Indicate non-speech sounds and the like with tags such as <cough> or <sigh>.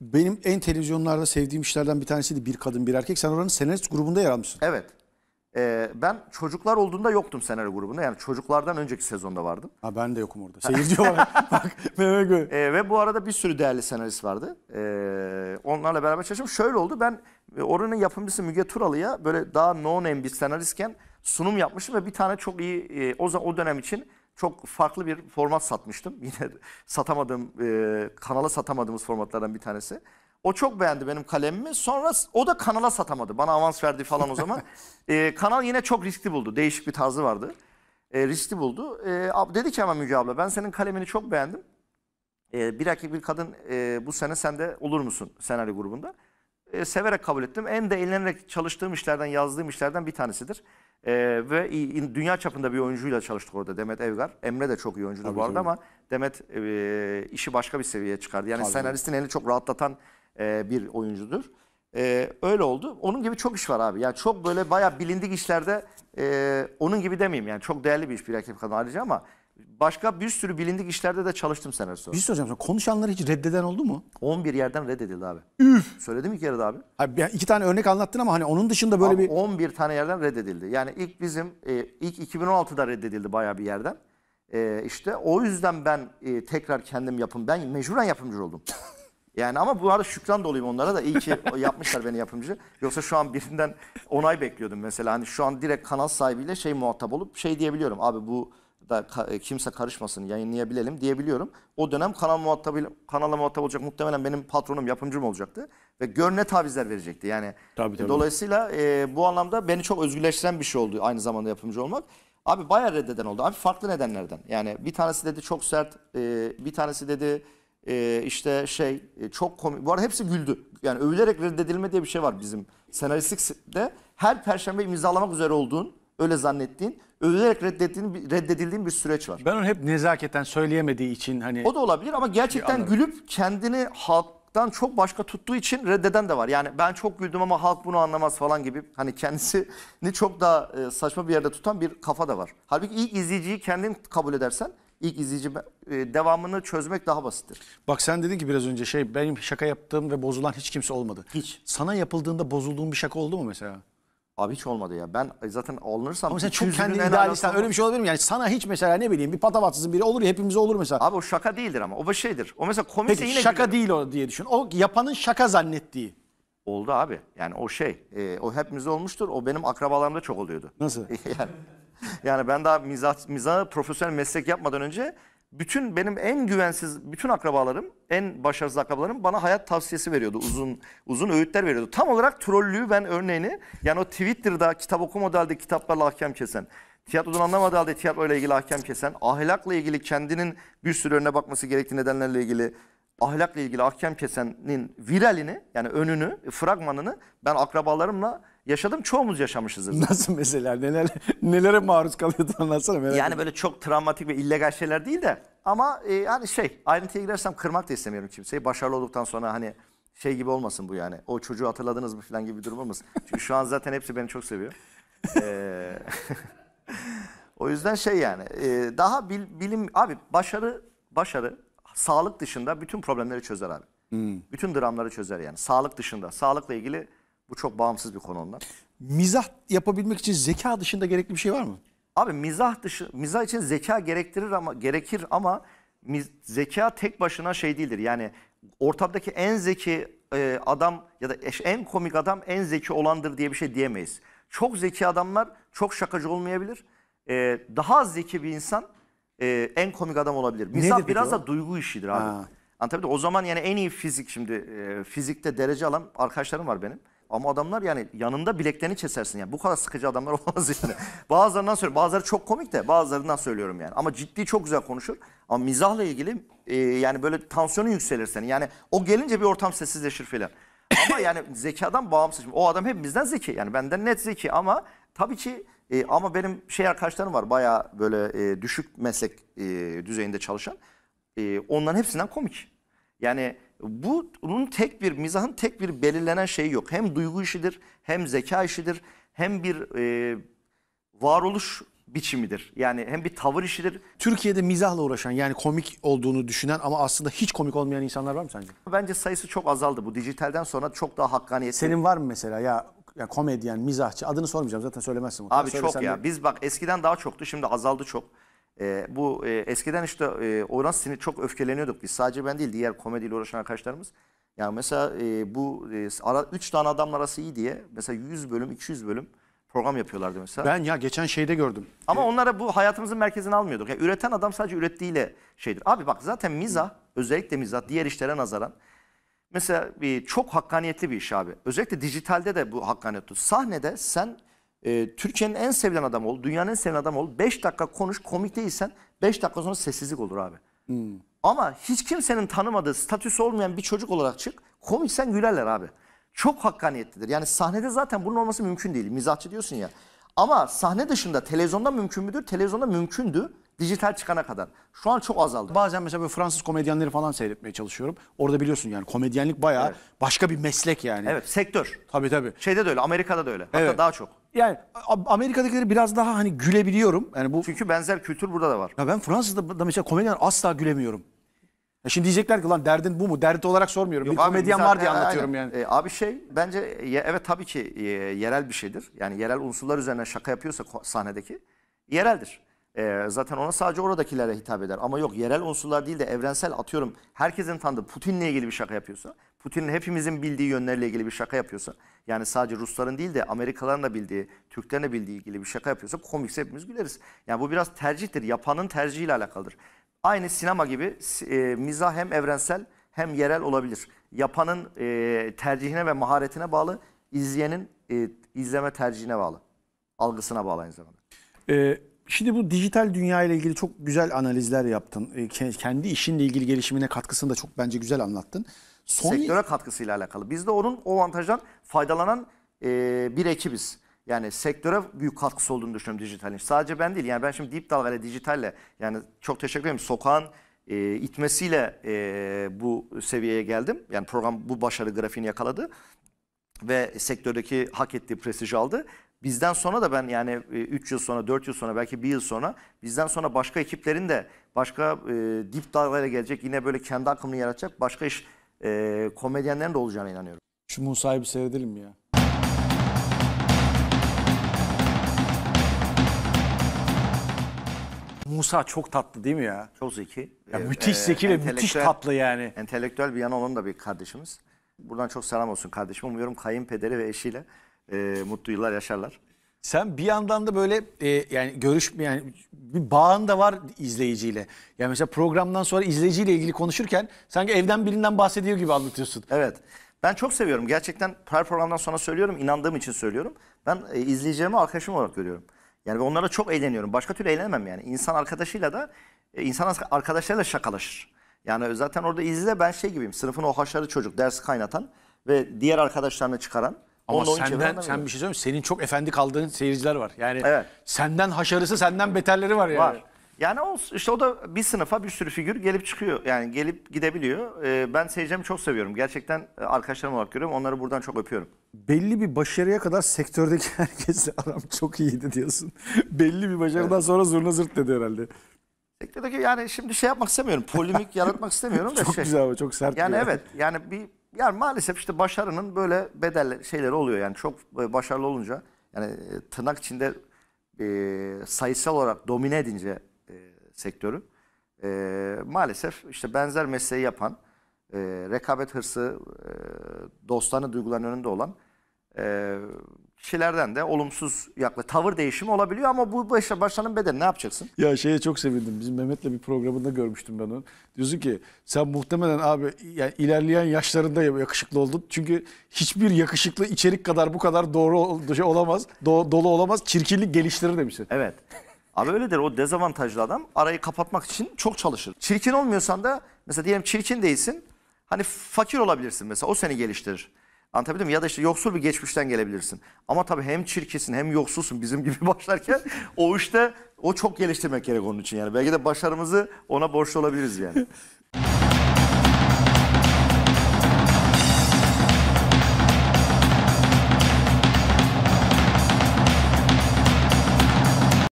Benim en televizyonlarda sevdiğim işlerden bir tanesiydi Bir Kadın Bir Erkek. Sen oranın senarist grubunda yer almışsın. Evet. Ee, ben çocuklar olduğunda yoktum senaryo grubunda. Yani çocuklardan önceki sezonda vardım. Ha ben de yokum orada. Seyirci olarak. <laughs> Bak Mehmet Ee, ve bu arada bir sürü değerli senarist vardı. Ee, onlarla beraber çalıştım. Şöyle oldu. Ben oranın yapımcısı Müge Turalı'ya böyle daha non name bir senaristken sunum yapmışım ve bir tane çok iyi e, o, o dönem için çok farklı bir format satmıştım. <laughs> Yine satamadığım, e, kanala satamadığımız formatlardan bir tanesi. O çok beğendi benim kalemimi. Sonra o da kanala satamadı. Bana avans verdi falan o zaman. <laughs> e, kanal yine çok riskli buldu. Değişik bir tarzı vardı. E, riskli buldu. E, dedi ki hemen Müge abla ben senin kalemini çok beğendim. E, bir erkek bir kadın e, bu sene sende olur musun senaryo grubunda? e, severek kabul ettim. En de eğlenerek çalıştığım işlerden, yazdığım işlerden bir tanesidir. E, ve dünya çapında bir oyuncuyla çalıştık orada Demet Evgar. Emre de çok iyi oyuncudur bu arada ama Demet e, işi başka bir seviyeye çıkardı. Yani Tabii. senaristin elini çok rahatlatan e, bir oyuncudur. E, öyle oldu. Onun gibi çok iş var abi. Yani çok böyle bayağı bilindik işlerde e, onun gibi demeyeyim. Yani çok değerli bir iş bir rakip kadar ayrıca ama Başka bir sürü bilindik işlerde de çalıştım seneler sonra. Bir şey soracağım sana. Konuşanları hiç reddeden oldu mu? 11 yerden reddedildi abi. Üf. Söyledim iki kere abi. Abi yani iki tane örnek anlattın ama hani onun dışında böyle Abi bir 11 tane yerden reddedildi. Yani ilk bizim e, ilk 2016'da reddedildi bayağı bir yerden. E, işte o yüzden ben e, tekrar kendim yapım ben mecburen yapımcı oldum. <laughs> Yani ama bu arada şükran doluyum onlara da iyi ki yapmışlar beni yapımcı. Yoksa şu an birinden onay bekliyordum mesela. Hani şu an direkt kanal sahibiyle şey muhatap olup şey diyebiliyorum. Abi bu da e, kimse karışmasın yayınlayabilelim diyebiliyorum. O dönem kanal muhatap, kanala muhatap olacak muhtemelen benim patronum, yapımcım olacaktı. Ve görüne tavizler verecekti yani. Tabii, e, tabii. Dolayısıyla e, bu anlamda beni çok özgürleştiren bir şey oldu aynı zamanda yapımcı olmak. Abi bayağı reddeden oldu. Abi farklı nedenlerden. Yani bir tanesi dedi çok sert, e, bir tanesi dedi e, işte şey e, çok komik. Bu arada hepsi güldü. Yani övülerek reddedilme diye bir şey var bizim senaristlikte. Her perşembe imzalamak üzere olduğun, öyle zannettiğin övülerek reddedildiğin, reddedildiğin bir süreç var. Ben onu hep nezaketen söyleyemediği için hani... O da olabilir ama gerçekten gülüp kendini halktan çok başka tuttuğu için reddeden de var. Yani ben çok güldüm ama halk bunu anlamaz falan gibi hani kendisini çok daha e, saçma bir yerde tutan bir kafa da var. Halbuki ilk izleyiciyi kendin kabul edersen ilk izleyici e, devamını çözmek daha basittir. Bak sen dedin ki biraz önce şey benim şaka yaptığım ve bozulan hiç kimse olmadı. Hiç. Sana yapıldığında bozulduğun bir şaka oldu mu mesela? Abi hiç olmadı ya. Ben e, zaten alınırsam... Ama sen çok kendini idealisten öyle bir şey olabilir mi? Yani sana hiç mesela ne bileyim bir patavatsız biri olur ya hepimize olur mesela. Abi o şaka değildir ama o bir şeydir. O mesela komikse Peki, yine şaka değil o diye düşün. O yapanın şaka zannettiği. Oldu abi. Yani o şey. E, o hepimizde olmuştur. O benim akrabalarımda çok oluyordu. Nasıl? <laughs> yani, yani ben daha mizah, mizahı profesyonel meslek yapmadan önce bütün benim en güvensiz bütün akrabalarım, en başarısız akrabalarım bana hayat tavsiyesi veriyordu. Uzun uzun öğütler veriyordu. Tam olarak trollüğü ben örneğini yani o Twitter'da kitap okumadığı halde kitaplarla hakem kesen, tiyatrodan anlamadığı halde tiyatroyla ilgili hakem kesen, ahlakla ilgili kendinin bir sürü önüne bakması gerektiği nedenlerle ilgili ahlakla ilgili hakem kesenin viralini yani önünü, fragmanını ben akrabalarımla yaşadım çoğumuz yaşamışızdır. <laughs> Nasıl mesela neler nelere maruz kalıyordu anlatsana merak Yani böyle çok travmatik ve illegal şeyler değil de ama e, hani şey ayrıntıya girersem kırmak da istemiyorum kimseyi. Başarılı olduktan sonra hani şey gibi olmasın bu yani. O çocuğu hatırladınız mı falan gibi bir durum olmasın. Çünkü şu an zaten hepsi beni çok seviyor. Ee, <laughs> o yüzden şey yani e, daha bil, bilim abi başarı başarı sağlık dışında bütün problemleri çözer abi. Hmm. Bütün dramları çözer yani sağlık dışında. Sağlıkla ilgili bu çok bağımsız bir konu ondan. Mizah yapabilmek için zeka dışında gerekli bir şey var mı? Abi mizah dışı mizah için zeka gerektirir ama gerekir ama miz, zeka tek başına şey değildir. Yani ortamdaki en zeki e, adam ya da en komik adam en zeki olandır diye bir şey diyemeyiz. Çok zeki adamlar çok şakacı olmayabilir. E, daha az zeki bir insan e, en komik adam olabilir. Mizah biraz da duygu işidir abi. Ha. de O zaman yani en iyi fizik şimdi e, fizikte derece alan arkadaşlarım var benim. Ama adamlar yani yanında bileklerini kesersin yani. Bu kadar sıkıcı adamlar <laughs> olmaz yani. Bazılarından söylüyorum. Bazıları çok komik de bazılarından söylüyorum yani. Ama ciddi çok güzel konuşur. Ama mizahla ilgili e, yani böyle tansiyonu yükselir senin. Yani o gelince bir ortam sessizleşir filan. Ama yani <laughs> zekadan bağımsız. o adam hepimizden zeki. Yani benden net zeki ama tabii ki e, ama benim şey arkadaşlarım var baya böyle e, düşük meslek e, düzeyinde çalışan. E, onların hepsinden komik. Yani bu, bunun tek bir mizahın tek bir belirlenen şeyi yok. Hem duygu işidir, hem zeka işidir, hem bir e, varoluş biçimidir. Yani hem bir tavır işidir. Türkiye'de mizahla uğraşan yani komik olduğunu düşünen ama aslında hiç komik olmayan insanlar var mı sence? Bence sayısı çok azaldı bu dijitalden sonra çok daha hakkaniyetli. Senin var mı mesela ya ya komedyen, mizahçı adını sormayacağım zaten söylemezsin. Abi çok ya de... biz bak eskiden daha çoktu şimdi azaldı çok. E, bu e, eskiden işte e, oradan sinir, çok öfkeleniyorduk biz. Sadece ben değil diğer komediyle uğraşan arkadaşlarımız. Yani mesela e, bu e, ara, üç tane adamın arası iyi diye mesela 100 bölüm 200 bölüm program yapıyorlardı mesela. Ben ya geçen şeyde gördüm. Ama evet. onlara bu hayatımızın merkezini almıyorduk. Yani üreten adam sadece ürettiğiyle şeydir. Abi bak zaten miza özellikle miza diğer işlere nazaran mesela bir, çok hakkaniyetli bir iş abi. Özellikle dijitalde de bu hakkaniyetli. Sahnede sen e, Türkiye'nin en sevilen adamı ol, dünyanın en sevilen adamı ol. 5 dakika konuş komik değilsen 5 dakika sonra sessizlik olur abi. Hmm. Ama hiç kimsenin tanımadığı, statüsü olmayan bir çocuk olarak çık. Komiksen gülerler abi. Çok hakkaniyetlidir. Yani sahnede zaten bunun olması mümkün değil. Mizahçı diyorsun ya. Ama sahne dışında televizyonda mümkün müdür? Televizyonda mümkündü. Dijital çıkana kadar. Şu an çok azaldı. Bazen mesela böyle Fransız komedyenleri falan seyretmeye çalışıyorum. Orada biliyorsun yani komedyenlik bayağı Evet. başka bir meslek yani. Evet sektör. Tabii tabii. Şeyde de öyle Amerika'da da öyle. Hatta Evet. daha çok. Yani Amerika'dakileri biraz daha hani gülebiliyorum. Yani bu Çünkü benzer kültür burada da var. Ya ben Fransa'da da mesela komedyen asla gülemiyorum. Ya şimdi diyecekler ki lan derdin bu mu? Derdi olarak sormuyorum. Yok, bir komedyen var diye anlatıyorum aynen. yani. E, abi şey bence ya, evet tabii ki e, yerel bir şeydir. Yani yerel unsurlar üzerine şaka yapıyorsa sahnedeki yereldir. E, zaten ona sadece oradakilere hitap eder. Ama yok yerel unsurlar değil de evrensel atıyorum herkesin tanıdığı Putin'le ilgili bir şaka yapıyorsa, Putin'in hepimizin bildiği yönlerle ilgili bir şaka yapıyorsa, yani sadece Rusların değil de Amerikalıların da bildiği, Türklerin de bildiği ilgili bir şaka yapıyorsa komikse hepimiz güleriz. Yani bu biraz tercihtir, yapanın tercihiyle alakalıdır. Aynı sinema gibi e, mizah hem evrensel hem yerel olabilir. Yapanın e, tercihine ve maharetine bağlı, izleyenin e, izleme tercihine bağlı. Algısına bağlı aynı zamanda. Ee, Şimdi bu dijital dünya ile ilgili çok güzel analizler yaptın. E, kendi işinle ilgili gelişimine katkısını da çok bence güzel anlattın. Son... Sektöre katkısıyla alakalı. Biz de onun o avantajdan faydalanan e, bir ekibiz. Yani sektöre büyük katkısı olduğunu düşünüyorum dijitalin. Sadece ben değil. Yani ben şimdi Deep Dalga ile dijitalle yani çok teşekkür ederim. Sokağın e, itmesiyle e, bu seviyeye geldim. Yani program bu başarı grafiğini yakaladı ve sektördeki hak ettiği prestiji aldı bizden sonra da ben yani 3 e, yıl sonra 4 yıl sonra belki 1 yıl sonra bizden sonra başka ekiplerin de başka e, dip dalgayla gelecek yine böyle kendi akımını yaratacak başka iş e, komedyenlerin de olacağına inanıyorum. Şu Musa'yı bir seyredelim ya. Musa çok tatlı değil mi ya? Çok zeki. Ya e, müthiş e, zeki ve müthiş tatlı yani. Entelektüel bir yanı olan da bir kardeşimiz. Buradan çok selam olsun kardeşim. Umuyorum kayınpederi ve eşiyle e, mutlu yıllar yaşarlar. Sen bir yandan da böyle e, yani görüş yani bir bağın da var izleyiciyle. Yani mesela programdan sonra izleyiciyle ilgili konuşurken sanki evden birinden bahsediyor gibi anlatıyorsun. Evet. Ben çok seviyorum. Gerçekten her programdan sonra söylüyorum. inandığım için söylüyorum. Ben e, izleyicilerimi arkadaşım olarak görüyorum. Yani onlara çok eğleniyorum. Başka türlü eğlenemem yani. İnsan arkadaşıyla da e, insan arkadaşlarıyla şakalaşır. Yani zaten orada izle ben şey gibiyim. Sınıfın o haşarı çocuk, dersi kaynatan ve diğer arkadaşlarını çıkaran ama senden sen bir şey söyleyeyim Senin çok efendi kaldığın seyirciler var. Yani evet. senden haşarısı senden beterleri var yani. Var. Yani o, işte o da bir sınıfa bir sürü figür gelip çıkıyor. Yani gelip gidebiliyor. Ee, ben seyircimi çok seviyorum. Gerçekten e, arkadaşlarım olarak görüyorum. Onları buradan çok öpüyorum. Belli bir başarıya kadar sektördeki <laughs> herkesle aram çok iyiydi diyorsun. <laughs> Belli bir başarıdan evet. sonra zurna zırt dedi herhalde. Sektördeki yani şimdi şey yapmak istemiyorum. Polimik yaratmak istemiyorum da <laughs> çok şey. Çok güzel çok sert. Yani evet yani bir yani maalesef işte başarının böyle bedel şeyleri oluyor yani çok e, başarılı olunca yani e, tırnak içinde e, sayısal olarak domine edince e, sektörü e, maalesef işte benzer mesleği yapan e, rekabet hırsı e, dostlarının duygularının önünde olan e, kişilerden de olumsuz yakla tavır değişimi olabiliyor ama bu başa başlanın bedeli ne yapacaksın? Ya şeye çok sevindim. Bizim Mehmet'le bir programında görmüştüm ben onu. Diyorsun ki sen muhtemelen abi yani ilerleyen yaşlarında yakışıklı oldun. Çünkü hiçbir yakışıklı içerik kadar bu kadar doğru şey olamaz. Do dolu olamaz. Çirkinlik geliştirir demişsin. Evet. Abi öyledir o dezavantajlı adam arayı kapatmak için çok çalışır. Çirkin olmuyorsan da mesela diyelim çirkin değilsin. Hani fakir olabilirsin mesela o seni geliştirir. Anlatabildim mi? Ya da işte yoksul bir geçmişten gelebilirsin. Ama tabii hem çirkesin hem yoksulsun bizim <laughs> gibi başlarken o işte o çok geliştirmek gerek onun için yani. Belki de başarımızı ona borçlu olabiliriz yani. <laughs>